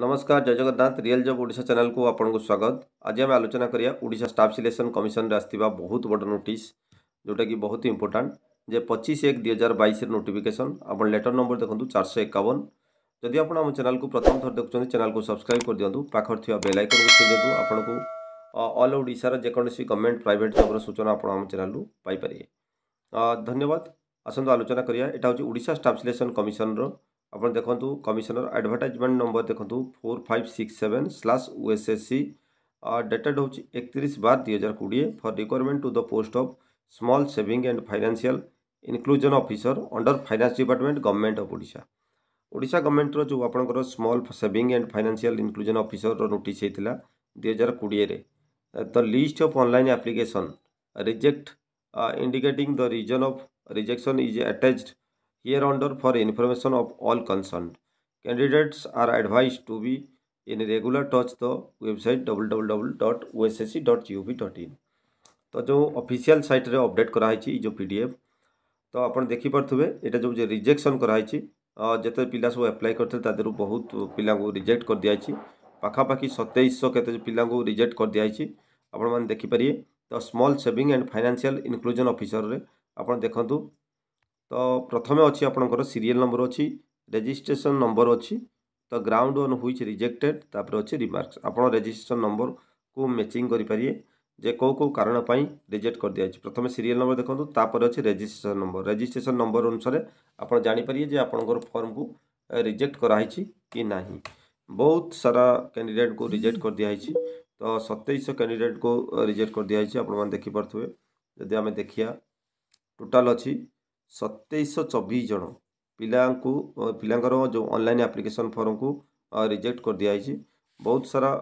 नमस्कार जय जगन्नाथ रियल जब ओडा चेल को आपको स्वागत आज आम आलोचना कराया स्टाफ सिलेक्शन कमिशन रे आ बहुत बड़ नोट जोटा कि बहुत इंपोर्टाट जे पचीस एक दुई हजार बैस नोटिफिकेसन आप लेटर नंबर देखते चार सौ एकवन जदि आप चेल को प्रथम थर देखुं चैनल को सब्सक्राइब कर दिखाँ पाखर थी बेलैकन को छे दिखाँ आपको अल ओडार जेकोसी गवर्नमेंट प्राइट जब्र सूचना आप चेल पाइपर धन्यवाद आसतु आलोचना कराया यहाँ हूँ ओडा स्टाफ सिलेक्शन कमिशन रहा आप देखु कमिशनर आडभटाइजमेंट नंबर देखूँ four five six seven slash C dated हूँ एक तीस बार दुहजार कोड़े for requirement to the post of small से and financial inclusion officer under finance department government of Odisha Odisha government रो आप स्मल से and financial inclusion officer note होता दुई हजार कोड़े the list of online application rejected indicating the reason of rejection is attached here ऑनडर for information of all concern candidates are advise to be in regular touch the website W तो जो official सैट्रे update कराई जो P PDF तो आपड़ देखिपे ये जो rejection कराई जिते पिला सब एप्लाय करते तरह बहुत पिला रिजेक्ट कर दिखाई पखापाखि सतैश कत पिला रिजेक्ट कर दिखाई आपण मैंने देखिपारे तो small saving and financial inclusion officer में आप देखूँ तो प्रथम अच्छी आप सीरीयल नंबर अच्छी रेजिट्रेसन नंबर अच्छी तो ग्राउंड ओन हुई रिजेक्टेड तापर अच्छे रिमार्कस आपजिट्रेसन नंबर को मैचिंग करेंगे जे कौ कौ कारण रिजेक्ट कर दिया प्रथम सीरीयल नंबर देखो तापर अच्छे रेजिट्रेसन नंबर रेजिट्रेसन नंबर अनुसार आप जापरिए आपंकर फर्म को रिजेक्ट कराई कि ना बहुत सारा कैंडिडेट को रिजेक्ट कर दिखाई तो सतैश कैंडिडेट को रिजेक्ट कर दिखाई आप देखिपे जदि आम देखिया टोटाल अच्छी सतैश चबीस जन पा पिलार जो अनलाइन आप्लिकेसन फर्म को रिजेक्ट कर दिखाई बहुत सारा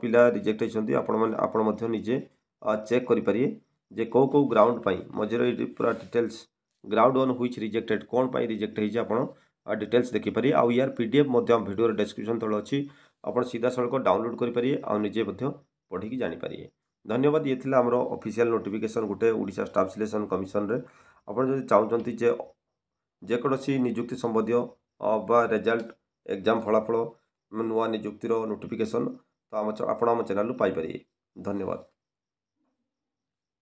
पिला रिजेक्ट होती आपजे चेक करेंगे जो कौ कौ ग्राउंड मझेरे पूरा details ground on which rejected कौन पर रिजेक्ट हो आप डिटेल्स देखिपर आउ यार एफ भिडर डेस्क्रिप्सन तेल अच्छी आप सीधा सड़क डाउनलोड करेंगे आउ निजे पढ़ी जापरिए ଧନ୍ୟବାଦ ଇଏ ଥିଲା ଆମର ଅଫିସିଆଲ୍ ନୋଟିଫିକେସନ୍ ଗୋଟେ ଓଡ଼ିଶା ଷ୍ଟାଫ୍ ସିଲେକ୍ସନ୍ କମିଶନରେ ଆପଣ ଯଦି ଚାହୁଁଛନ୍ତି ଯେ ଯେକୌଣସି ନିଯୁକ୍ତି ସମ୍ବନ୍ଧୀୟ ବା ରେଜଲ୍ଟ ଏକ୍ଜାମ୍ ଫଳାଫଳ ନୂଆ ନିଯୁକ୍ତିର ନୋଟିଫିକେସନ୍ ତ ଆମ ଆପଣ ଆମ ଚ୍ୟାନେଲ୍ରୁ ପାଇପାରିବେ ଧନ୍ୟବାଦ